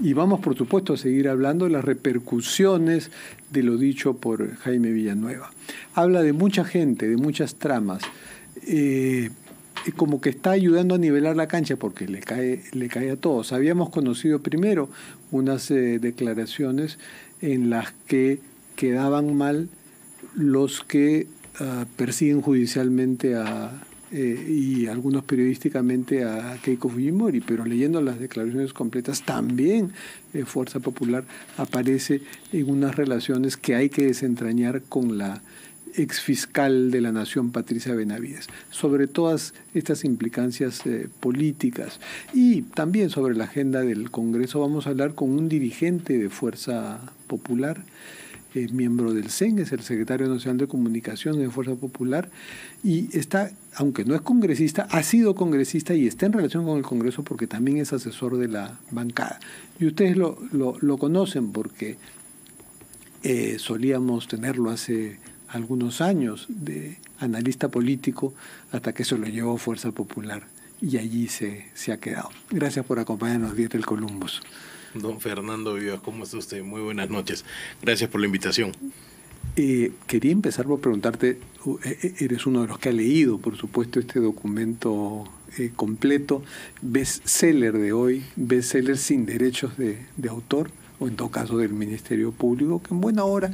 Y vamos, por supuesto, a seguir hablando de las repercusiones de lo dicho por Jaime Villanueva. Habla de mucha gente, de muchas tramas. Eh, como que está ayudando a nivelar la cancha porque le cae, le cae a todos. Habíamos conocido primero unas eh, declaraciones en las que quedaban mal los que ah, persiguen judicialmente a, eh, y algunos periodísticamente a Keiko Fujimori, pero leyendo las declaraciones completas también eh, Fuerza Popular aparece en unas relaciones que hay que desentrañar con la exfiscal de la Nación, Patricia Benavides, sobre todas estas implicancias eh, políticas y también sobre la agenda del Congreso. Vamos a hablar con un dirigente de Fuerza Popular, miembro del CEN, es el secretario nacional de comunicación de Fuerza Popular y está aunque no es congresista, ha sido congresista y está en relación con el Congreso porque también es asesor de la bancada. Y ustedes lo, conocen porque eh, solíamos tenerlo hace algunos años de analista político hasta que se lo llevó Fuerza Popular y allí se, ha quedado. Gracias por acompañarnos, Dietel Columbus. Don Fernando Vivas, ¿cómo está usted? Muy buenas noches. Gracias por la invitación. Eh, quería empezar por preguntarte, eh, eh, eres uno de los que ha leído, por supuesto, este documento completo, completo, seller de hoy, best-seller sin derechos de, autor, o en todo caso del Ministerio Público, que en buena hora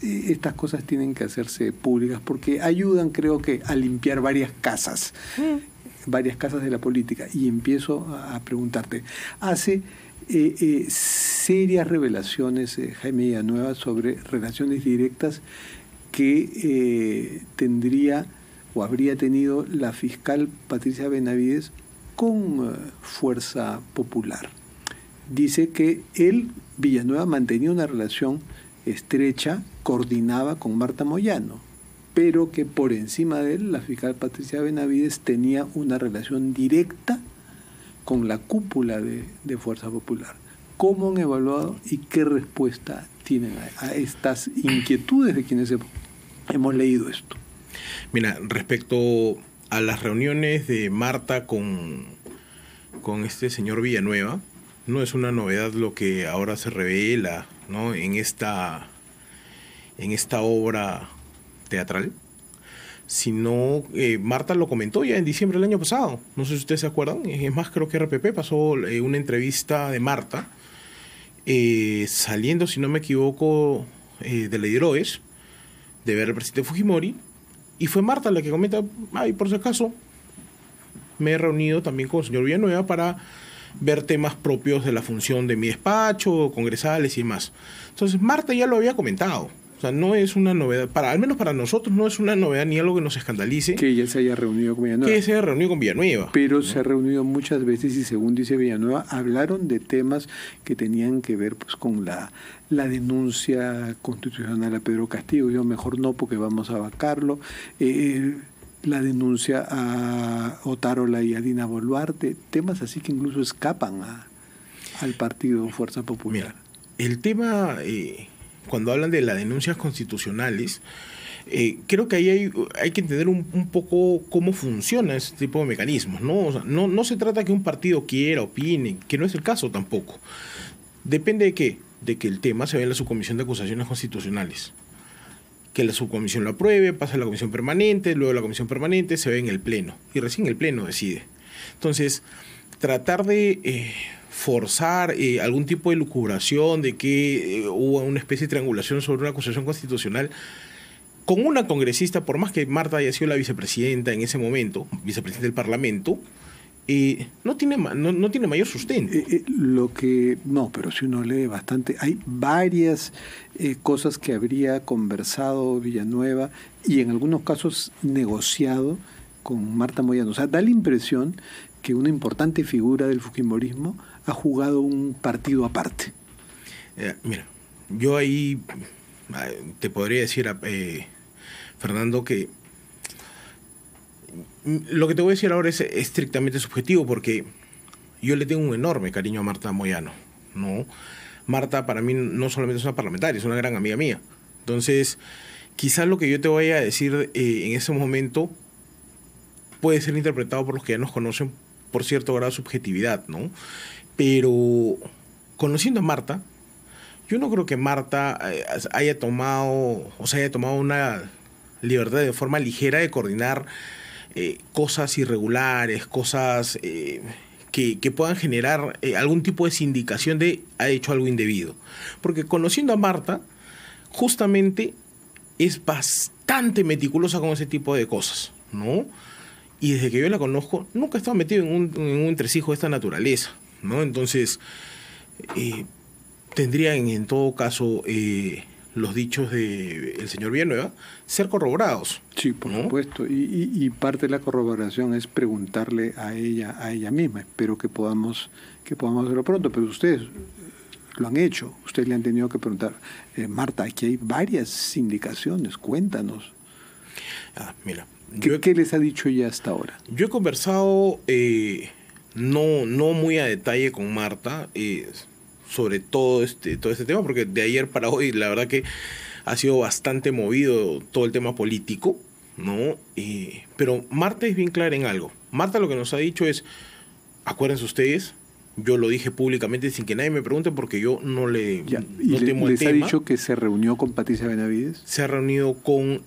estas cosas tienen que hacerse públicas porque ayudan, creo que, a limpiar varias casas, mm. varias casas de la política. Y empiezo a preguntarte, hace... Eh, eh, serias revelaciones, eh, Jaime Villanueva, sobre relaciones directas que tendría o habría tenido la fiscal Patricia Benavides con Fuerza Popular. Dice que él, Villanueva, mantenía una relación estrecha, coordinaba con Marta Moyano, pero que por encima de él la fiscal Patricia Benavides tenía una relación directa con la cúpula de, Fuerza Popular. ¿Cómo han evaluado y qué respuesta tienen a, estas inquietudes de quienes hemos leído esto? Mira, respecto a las reuniones de Marta con, con este señor Villanueva, no es una novedad lo que ahora se revela ¿no? en, esta, en esta obra teatral sino eh, Marta lo comentó ya en diciembre del año pasado. No sé si ustedes se acuerdan. Es más, creo que RPP pasó eh, una entrevista de Marta eh, saliendo, si no me equivoco, de hidroes de ver al presidente Fujimori. Y fue Marta la que comenta, ay, por si acaso, me he reunido también con el señor Villanueva para ver temas propios de la función de mi despacho, congresales y más. Entonces, Marta ya lo había comentado. O sea, no es una novedad, para, al menos para nosotros no es una novedad ni algo que nos escandalice. Que ella se haya reunido con Villanueva. Que se haya reunido con Villanueva. Pero se ha reunido muchas veces y según dice Villanueva, hablaron de temas que tenían que ver pues, con la, la denuncia constitucional a Pedro Castillo. Yo mejor no porque vamos a vacarlo. Eh, eh, la denuncia a Otárola y a Dina Boluarte, temas así que incluso escapan al partido Fuerza Popular. el tema... Eh, cuando hablan de las denuncias constitucionales, eh, creo que ahí hay, que entender un, poco cómo funciona ese tipo de mecanismos. ¿no? no, se trata que un partido quiera, opine, que no es el caso tampoco. Depende de qué? De que el tema se vea en la subcomisión de acusaciones constitucionales. Que la subcomisión lo apruebe, pasa a la comisión permanente, luego la comisión permanente se ve en el pleno y recién el pleno decide. Entonces, tratar de eh, forzar eh, algún tipo de lucubración de que eh, hubo una especie de triangulación sobre una acusación constitucional con una congresista, por más que Marta haya sido la vicepresidenta en ese momento, vicepresidenta del Parlamento, no, tiene, no, tiene mayor sustento. lo que, no, pero si uno lee bastante, hay varias cosas que habría conversado Villanueva y en algunos casos negociado con Marta Moyano. O sea, da la impresión que una importante figura del Fujimorismo ha jugado un partido aparte. Eh, mira, yo ahí te podría decir, eh, Fernando, que mm, lo que te voy a decir ahora es estrictamente subjetivo porque yo le tengo un enorme cariño a Marta Moyano, ¿no? Marta para mí no solamente es una parlamentaria, es una gran amiga mía. Entonces, quizás lo que yo te voy a decir eh, en ese momento puede ser interpretado por los que ya nos conocen por cierto grado subjetividad, ¿no? Pero conociendo a Marta, yo no creo que Marta eh, haya tomado, o sea, haya tomado una libertad de forma ligera de coordinar eh, cosas irregulares, cosas eh, que, puedan generar algún tipo de sindicación de ha hecho algo indebido. Porque conociendo a Marta, justamente es bastante meticulosa con ese tipo de cosas, ¿no? Y desde que yo la conozco, nunca he estado metido en un, en un entresijo de esta naturaleza, ¿no? Entonces, eh, tendrían en todo caso eh, los dichos del el señor Villanueva ser corroborados. Sí, por supuesto. Y, parte de la corroboración es preguntarle a ella, a ella misma. Espero que podamos, que podamos hacerlo pronto. Pero ustedes lo han hecho. Ustedes le han tenido que preguntar, eh, Marta, aquí hay varias indicaciones, cuéntanos. Ah, mira, ¿Qué, les ha dicho ella hasta ahora? Yo he conversado eh, no, no muy a detalle con Marta eh, sobre todo este, todo este tema, porque de ayer para hoy la verdad que ha sido bastante movido todo el tema político, ¿no? Eh, pero Marta es bien clara en algo. Marta lo que nos ha dicho es, acuérdense ustedes, yo lo dije públicamente sin que nadie me pregunte porque yo no le ya. ¿Y ¿Les ha dicho que se reunió con Patricia Benavides? Se ha reunido con...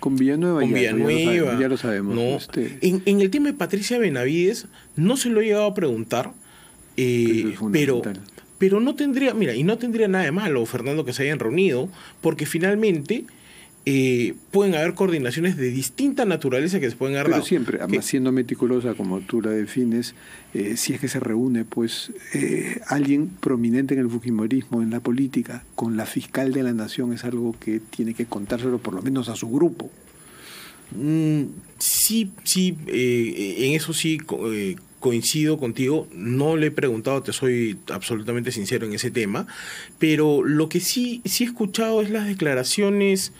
Con Villanueva, con Villanueva ya, lo sabemos. Este. En, el tema de Patricia Benavides, no se lo he llegado a preguntar, eh, pero, pero no tendría, mira, y no tendría nada de malo, Fernando, que se hayan reunido, porque finalmente eh, pueden haber coordinaciones de distinta naturaleza que se pueden dar. Pero siempre, además siendo meticulosa como tú la defines, eh, si es que se reúne pues eh, alguien prominente en el fujimorismo, en la política, con la fiscal de la nación, es algo que tiene que contárselo por lo menos a su grupo. Mm, sí, sí, en eso sí coincido contigo, no le he preguntado, te soy absolutamente sincero en ese tema, pero lo que sí, sí he escuchado es las declaraciones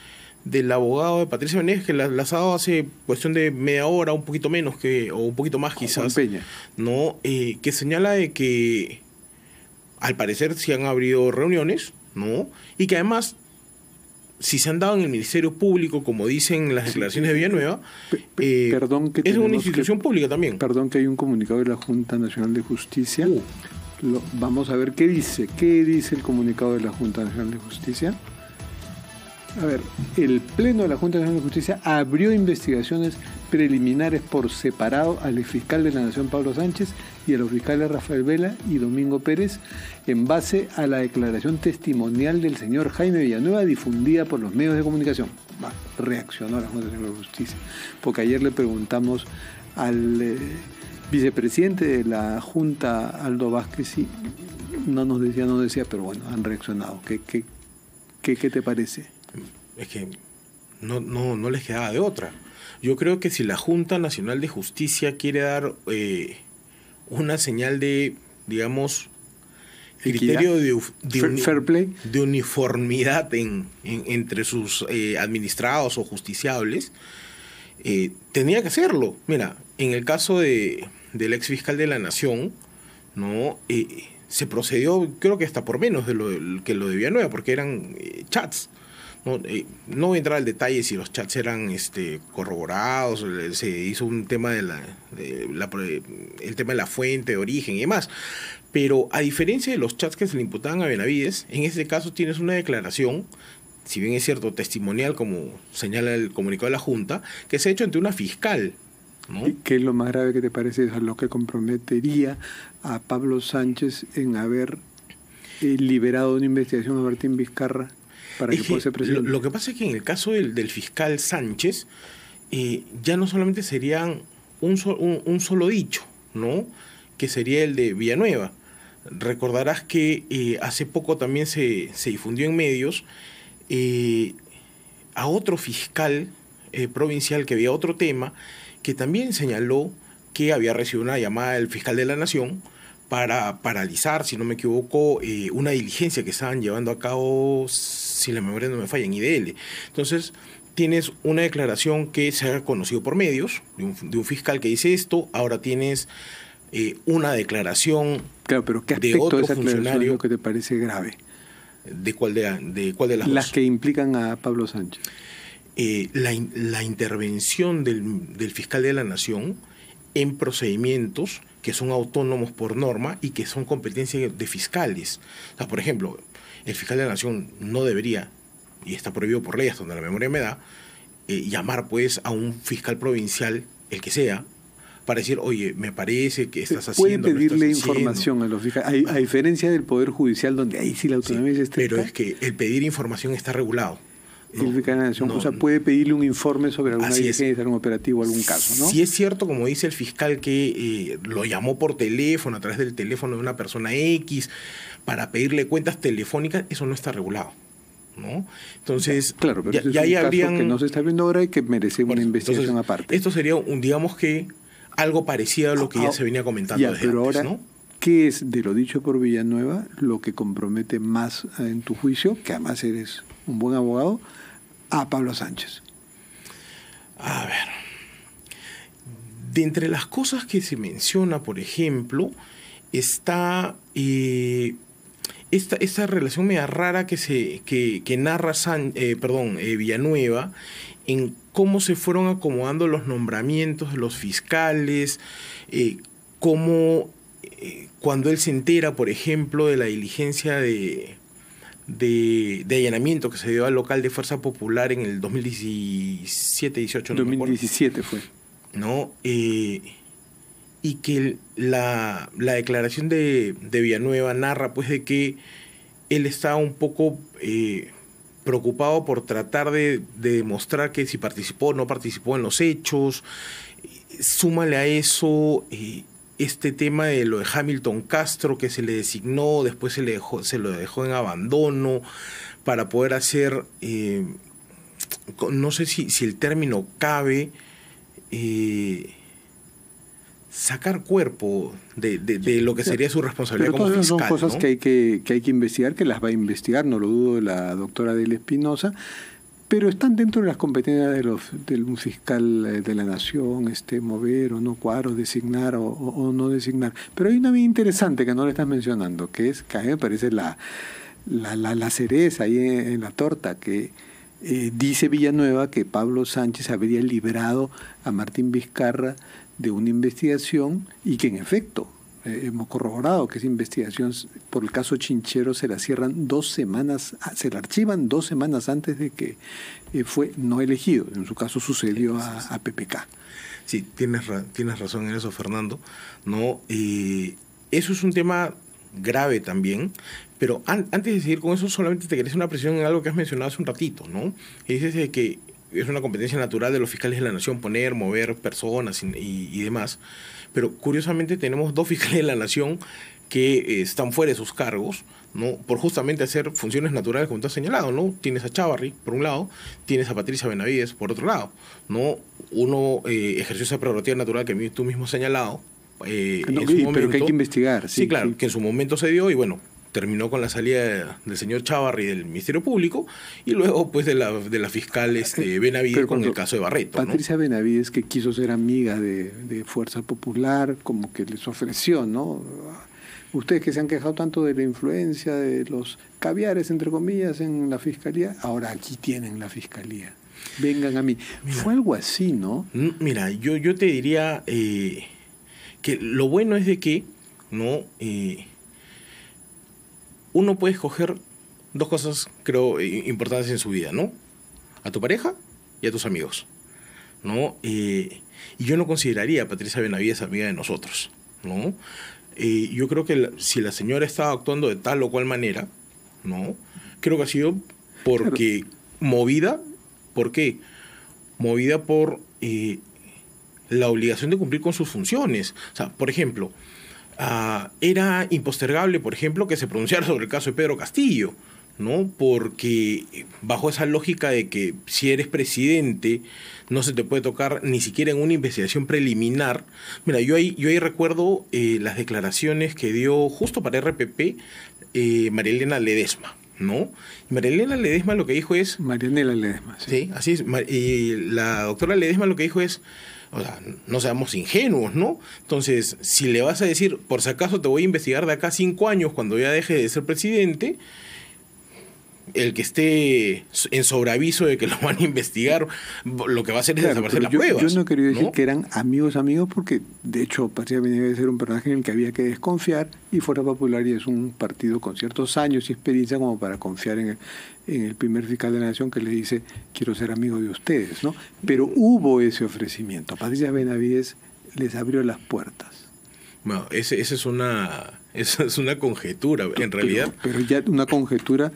del abogado de Patricia Venegas, que las ha dado hace cuestión de media hora, un poquito menos que, o un poquito más quizás, ¿no? Eh, que señala de que al parecer se han abrido reuniones, ¿no? Y que además, si se han dado en el Ministerio Público, como dicen las declaraciones de Villanueva, eh, perdón que es una institución pública también. Perdón que hay un comunicado de la Junta Nacional de Justicia. Uh. vamos a ver qué dice. ¿Qué dice el comunicado de la Junta Nacional de Justicia? A ver, el Pleno de la Junta Nacional de Justicia abrió investigaciones preliminares por separado al fiscal de la Nación Pablo Sánchez y a los fiscales Rafael Vela y Domingo Pérez en base a la declaración testimonial del señor Jaime Villanueva difundida por los medios de comunicación. Va, reaccionó la Junta Nacional de Justicia, porque ayer le preguntamos al eh, vicepresidente de la Junta, Aldo Vázquez, si no nos decía, no decía, pero bueno, han reaccionado. ¿Qué, qué, qué, qué te parece? es que no, no, no les quedaba de otra. Yo creo que si la Junta Nacional de Justicia quiere dar eh, una señal de, digamos, criterio de, de, uniformidad en, entre sus eh, administrados o justiciables, eh, tenía que hacerlo. Mira, en el caso de, del ex fiscal de la Nación, ¿no? se procedió, creo que hasta por menos de lo que lo debía Nueva, porque eran chats. Eh, no, voy a entrar al detalle si los chats eran este, corroborados, se hizo un tema de la, el tema de la fuente de origen y demás. Pero a diferencia de los chats que se le imputaban a Benavides, en este caso tienes una declaración si bien es cierto, testimonial, como señala el comunicado de la Junta, que se ha hecho ante una fiscal. ¿no? ¿Qué es lo más grave que te parece? Es lo que comprometería a Pablo Sánchez en haber eh, liberado una investigación a Martín Vizcarra lo, que pasa es que en el caso del, fiscal Sánchez, eh, ya no solamente serían un, solo dicho, ¿no? Que sería el de Villanueva. Recordarás que eh, hace poco también se, difundió en medios eh, a otro fiscal provincial que había otro tema, que también señaló que había recibido una llamada del fiscal de la Nación para paralizar, si no me equivoco, eh, una diligencia que estaban llevando a cabo, si la memoria no me falla, en IDL. Entonces, tienes una declaración que se ha conocido por medios, de un, fiscal que dice esto, ahora tienes eh, una declaración claro, pero ¿qué de otro funcionario. que te parece grave? ¿De cuál de, de, cuál de las Las que implican a Pablo Sánchez. Eh, la, intervención del, fiscal de la Nación en procedimientos que son autónomos por norma y que son competencia de fiscales. por ejemplo, el fiscal de la Nación no debería, y está prohibido por ley hasta donde la memoria me da, eh, llamar pues a un fiscal provincial, el que sea, para decir, oye, me parece que estás haciendo... ¿Puede pedirle información a los fiscales, a, diferencia del Poder Judicial, donde ahí sí la autonomía es estricta. Pero es que el pedir información está regulado el fiscal de Nación. o sea, puede pedirle un informe sobre alguna diligencia, algún operativo, algún caso, ¿no? Si es cierto, como dice el fiscal, que eh, lo llamó por teléfono, a través del teléfono de una persona X, para pedirle cuentas telefónicas, eso no está regulado. ¿no? Entonces, claro, ya, eso es que no se está viendo ahora y que merece una investigación aparte. Esto sería, un, digamos que, algo parecido a lo que ya ah, se venía comentando pero ahora, ¿no? ¿Qué es de lo dicho por Villanueva lo que compromete más ah, en tu juicio, que además eres un buen abogado, a Pablo Sánchez? A ver, de entre las cosas que se menciona, por ejemplo, está eh, esta, relación media rara que, se, narra San, eh, perdón, eh, Villanueva en cómo se fueron acomodando los nombramientos de los fiscales, cómo cuando él se entera, por ejemplo, de la diligencia de, de, allanamiento que se dio al local de Fuerza Popular en el 2017-18. 2017 fue. ¿No? Eh, y que la, la declaración de, Villanueva narra pues de que él estaba un poco eh, preocupado por tratar de, demostrar que si participó o no participó en los hechos. Eh, súmale a eso este tema de lo de Hamilton Castro que se le designó, después se, le se lo dejó en abandono para poder hacer, eh, no sé si, si, el término cabe, eh, sacar cuerpo de, de, lo que sería su responsabilidad como fiscal. Son cosas que, hay que, que hay que investigar, que las va a investigar, no lo dudo la doctora Del Espinosa, pero están dentro de las competencias de, los, del un fiscal eh, de la nación, este, mover o no o designar o, no designar. Pero hay una vía interesante que no le estás mencionando, que es, que a mí me parece la, la, la, cereza ahí en, la torta, que eh, dice Villanueva que Pablo Sánchez habría liberado a Martín Vizcarra de una investigación y que en efecto eh, hemos corroborado que esa investigación por el caso Chinchero se la cierran dos semanas, ah, se la archivan dos semanas antes de que eh, fue no elegido. En su caso sucedió a, PPK. Sí, tienes, tienes razón en eso, Fernando. No, eh, eso es un tema grave también, pero antes de seguir con eso, solamente te quería hacer una presión en algo que has mencionado hace un ratito, ¿no? Y dices que es una competencia natural de los fiscales de la nación poner, mover personas y, demás. Pero curiosamente tenemos dos fiscales de la nación que eh, están fuera de sus cargos, ¿no? Por justamente hacer funciones naturales como tú has señalado, ¿no? Tienes a Chavarri, por un lado, tienes a Patricia Benavides, por otro lado, ¿no? Uno eh, ejerció esa prerrogativa natural que tú mismo has señalado. Eh, pero que hay que investigar. Sí, claro, que en su momento se dio y bueno, terminó con la salida del señor Chávarri del Ministerio Público y luego pues de la, de la fiscal ah, este, Benavides con el caso de Barreto. Patricia Benavides que quiso ser amiga de, Fuerza Popular, como que les ofreció, ¿no? Ustedes que se han quejado tanto de la influencia de los caviares, entre comillas, en la fiscalía, ahora aquí tienen la fiscalía. Vengan a mí. Fue algo así, ¿no? Mm, mira, yo, yo te diría eh, que lo bueno es de que, ¿no? Eh, uno puede escoger dos cosas, creo, importantes en su vida, ¿no? A tu pareja y a tus amigos, ¿no? Eh, y yo no consideraría a Patricia Benavides amiga de nosotros, ¿no? Eh, yo creo que si la señora estaba actuando de tal o cual manera, ¿no? Creo que ha sido porque movida, ¿por qué? Movida por eh, la obligación de cumplir con sus funciones. O sea, por ejemplo, Ah, era impostergable, por ejemplo, que se pronunciara sobre el caso de Pedro Castillo, ¿no? Porque eh, bajo esa lógica de que si eres presidente no se te puede tocar ni siquiera en una investigación preliminar. Mira, yo ahí, yo ahí recuerdo eh, las declaraciones que dio justo para RPP eh, María Marielena Ledesma. ¿no? Marielena Ledesma lo que dijo es... Marielena Ledesma, sí. así es. Y la doctora Ledesma lo que dijo es, o sea, no seamos ingenuos, ¿no? Entonces, si le vas a decir, por si acaso te voy a investigar de acá cinco años cuando ya deje de ser presidente, el que esté en sobreaviso de que lo van a investigar, lo que va a hacer es desaparecer las yo, pruebas. Yo no quería decir que eran amigos amigos porque, de hecho, Patricia Benavides era un personaje en el que había que desconfiar y fuera Popular y es un partido con ciertos años y experiencia como para confiar en el, primer fiscal de la nación que le dice quiero ser amigo de ustedes, ¿no? Pero mm. hubo ese ofrecimiento. Patricia Benavides les abrió las puertas. Bueno, esa es una... Esa es una conjetura, en realidad. pero, ya una conjetura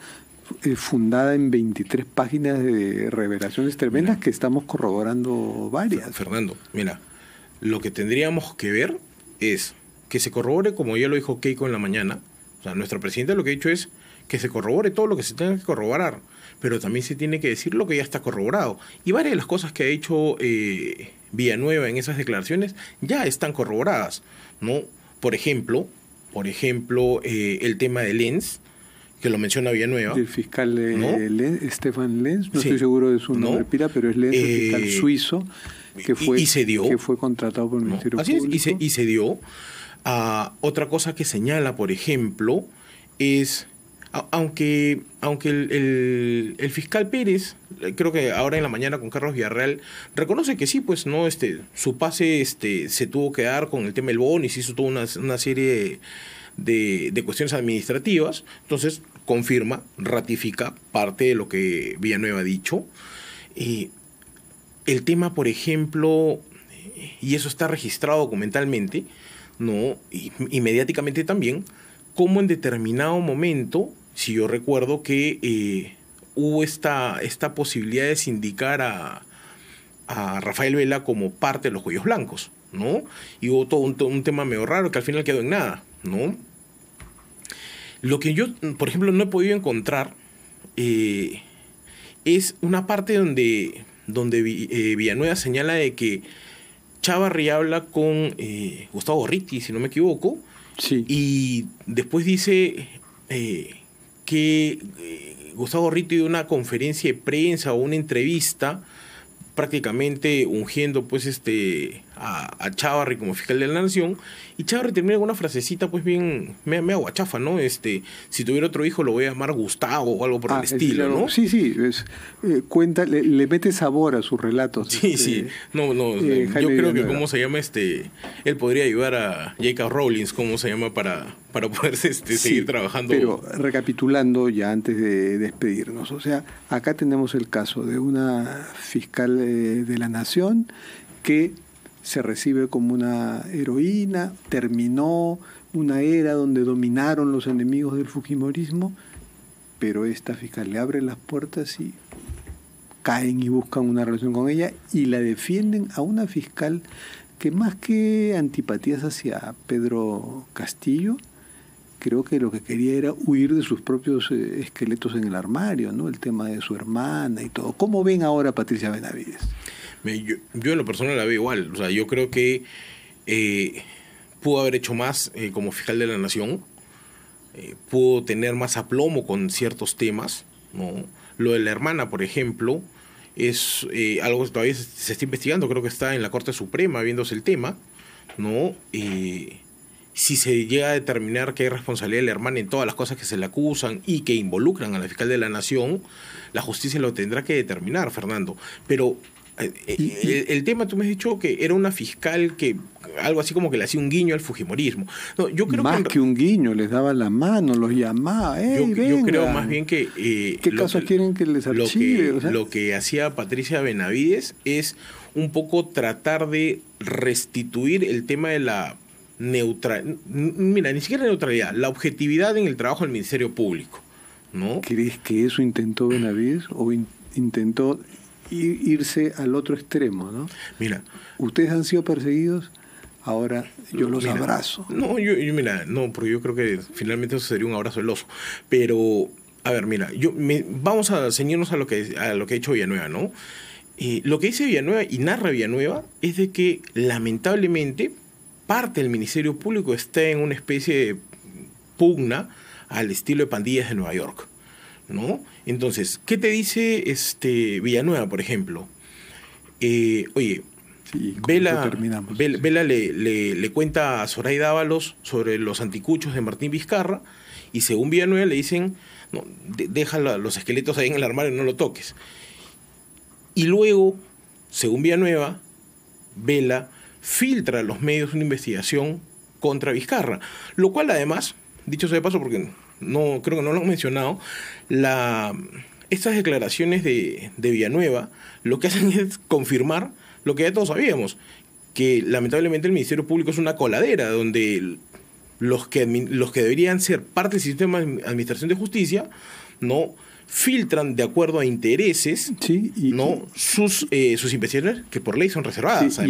eh, fundada en 23 páginas de revelaciones tremendas que estamos corroborando varias. Fernando, mira, lo que tendríamos que ver es que se corrobore, como ya lo dijo Keiko en la mañana, o sea, nuestra presidenta lo que ha dicho es que se corrobore todo lo que se tenga que corroborar, pero también se tiene que decir lo que ya está corroborado. Y varias de las cosas que ha hecho eh, Villanueva en esas declaraciones ya están corroboradas, ¿no? Por ejemplo, por ejemplo, eh, el tema de Lenz, que lo menciona Villanueva. el fiscal Estefan eh, Lenz, no estoy seguro de su nombre, pero es Lenz, el eh, fiscal suizo, que fue, fue contratado por el Ministerio Así Es, y, se, dio. Ah, otra cosa que señala, por ejemplo, es aunque, aunque el, fiscal Pérez, eh, creo que ahora en la mañana con Carlos Villarreal, reconoce que sí, pues no, este, su pase este, se tuvo que dar con el tema del bono y se hizo toda una, serie de, cuestiones administrativas. Entonces, confirma, ratifica parte de lo que Villanueva ha dicho. Eh, el tema, por ejemplo, y eso está registrado documentalmente, ¿no? Y, mediáticamente también, como en determinado momento, si yo recuerdo que eh, hubo esta, esta posibilidad de sindicar a, Rafael Vela como parte de los cuellos blancos, ¿no? Y hubo un, todo un tema medio raro que al final quedó en nada, ¿no? Lo que yo, por ejemplo, no he podido encontrar eh, es una parte donde, donde eh, Villanueva señala de que Chavarri habla con eh, Gustavo Gorriti, si no me equivoco. Y después dice que Gustavo Gorriti dio una conferencia de prensa o una entrevista prácticamente ungiendo pues este a, Chávarri como fiscal de la nación. Y Chávarri termina con una frasecita, pues bien, me, me aguachafa, ¿no? Este, si tuviera otro hijo lo voy a llamar Gustavo o algo por ah, el estilo, ¿no? Sí, sí, eh, cuenta, le, mete sabor a sus relatos. Sí, este, sí, no, no, eh, yo creo que, ¿cómo se llama este? Él podría ayudar a Jacob Rawlings, ¿cómo se llama? Para, para poder este, seguir trabajando. Pero recapitulando ya antes de despedirnos, o sea, acá tenemos el caso de una fiscal eh, de la nación que se recibe como una heroína, terminó una era donde dominaron los enemigos del Fujimorismo, pero esta fiscal le abre las puertas y caen y buscan una relación con ella y la defienden a una fiscal que más que antipatías hacia Pedro Castillo, creo que lo que quería era huir de sus propios eh, esqueletos en el armario, ¿no? El tema de su hermana y todo. ¿Cómo ven ahora Patricia Benavides? yo, en lo personal la veo igual. O sea, yo creo que eh, pudo haber hecho más eh, como fiscal de la nación. Eh, pudo tener más aplomo con ciertos temas. ¿no? Lo de la hermana, por ejemplo, es algo que todavía se, está investigando. Creo que está en la Corte Suprema viéndose el tema. ¿no? si se llega a determinar que hay responsabilidad de la hermana en todas las cosas que se le acusan y que involucran a la fiscal de la nación, la justicia lo tendrá que determinar, Fernando. Pero eh, eh, el, tema, tú me has dicho que era una fiscal que algo así como que le hacía un guiño al fujimorismo. No, yo creo más que, un guiño, les daba la mano, los llamaba. Eh, yo, yo, creo más bien que... ¿Qué casos quieren que les archive? Lo que, hacía Patricia Benavides es un poco tratar de restituir el tema de la neutral, mira, ni siquiera neutralidad, la objetividad en el trabajo del Ministerio Público. ¿no? ¿Crees que eso intentó Benavides o intentó irse al otro extremo, ¿no? Mira. Ustedes han sido perseguidos, ahora yo los abrazo. No, yo, mira, no, porque yo creo que finalmente eso sería un abrazo del oso. Pero, a ver, mira, yo me, vamos a ceñirnos a lo que a lo que ha hecho Villanueva, ¿no? Eh, lo que dice Villanueva y narra Villanueva es de que lamentablemente parte del Ministerio Público está en una especie de pugna al estilo de pandillas de Nueva York. ¿no? Entonces, ¿qué te dice este Villanueva, por ejemplo? Eh, oye, Vela, le, cuenta a Zoraida Dávalos sobre los anticuchos de Martín Vizcarra y según Villanueva le dicen, deja los esqueletos ahí en el armario, no lo toques. Y luego, según Villanueva, Vela filtra a los medios una investigación contra Vizcarra, lo cual además dicho sea de paso, porque no creo que no lo han mencionado, estas declaraciones de, Villanueva lo que hacen es confirmar lo que ya todos sabíamos, que lamentablemente el Ministerio Público es una coladera donde los que, los que deberían ser parte del sistema de administración de justicia no filtran de acuerdo a intereses ¿no? sus, eh, sus inversiones que por ley son reservadas,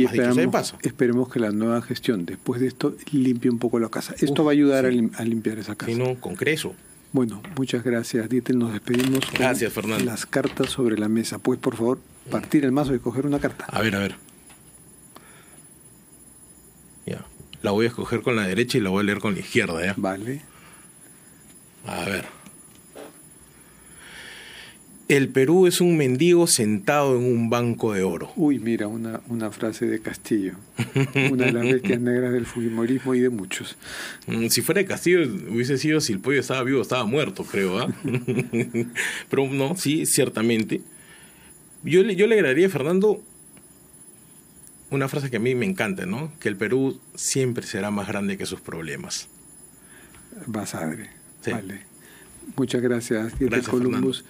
paso. Esperemos que la nueva gestión, después de esto, limpie un poco la casa. Esto va a ayudar a, limpiar esa casa. Bueno, muchas gracias, Dieter. Nos despedimos gracias, con Fernando. las cartas sobre la mesa. Pues, por favor, partir el mazo y coger una carta. A ver, a ver. Ya. La voy a escoger con la derecha y la voy a leer con la izquierda, Vale. A ver. El Perú es un mendigo sentado en un banco de oro. Uy, mira, una, una frase de Castillo. Una de las bestias negras del Fujimorismo y de muchos. Mm, si fuera de Castillo, hubiese sido si el pollo estaba vivo, estaba muerto, creo. ¿ah? Pero no, sí, ciertamente. Yo, yo le agregaría Fernando una frase que a mí me encanta, ¿no? Que el Perú siempre será más grande que sus problemas. Basadre. Vale. Muchas gracias, Gracias, Columbus.